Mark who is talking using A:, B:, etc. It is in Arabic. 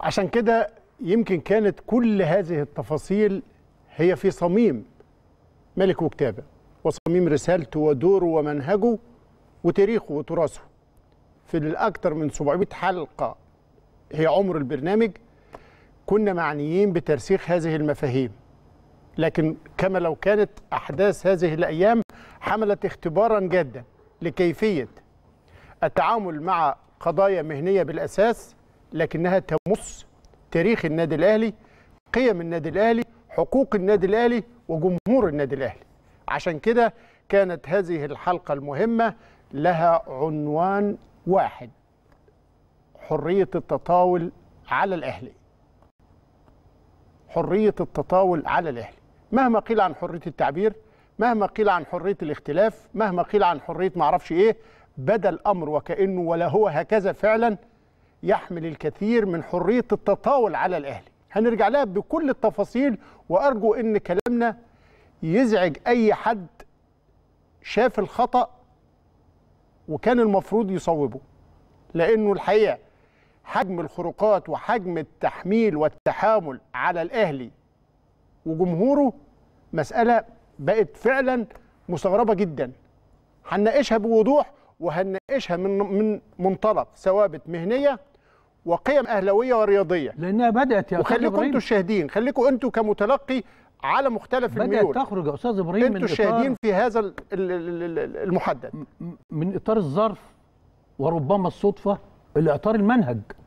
A: عشان كده يمكن كانت كل هذه التفاصيل هي في صميم ملك وكتابه وصميم رسالته ودوره ومنهجه وتاريخه وتراثه في الأكثر من 700 حلقة هي عمر البرنامج كنا معنيين بترسيخ هذه المفاهيم لكن كما لو كانت أحداث هذه الأيام حملت اختبارا جادا لكيفية التعامل مع قضايا مهنية بالأساس لكنها تمس تاريخ النادي الاهلي قيم النادي الاهلي حقوق النادي الاهلي وجمهور النادي الاهلي عشان كده كانت هذه الحلقه المهمه لها عنوان واحد حريه التطاول على الاهلي حريه التطاول على الاهلي مهما قيل عن حريه التعبير مهما قيل عن حريه الاختلاف مهما قيل عن حريه معرفش ايه بدا الامر وكانه ولا هو هكذا فعلا يحمل الكثير من حرية التطاول على الأهلي هنرجع لها بكل التفاصيل وأرجو أن كلامنا يزعج أي حد شاف الخطأ وكان المفروض يصوبه لأنه الحقيقة حجم الخروقات وحجم التحميل والتحامل على الأهلي وجمهوره مسألة بقت فعلا مستغربة جدا هنناقشها بوضوح وهنناقشها من من منطلق ثوابت مهنيه وقيم اهلاويه ورياضيه لانها بدات يا وخليكم انتم الشاهدين خليكم انتم كمتلقي على مختلف بدأت الميول بدات تخرج يا استاذ ابراهيم انتم الشاهدين
B: في هذا المحدد
A: من اطار الظرف وربما الصدفه الى اطار المنهج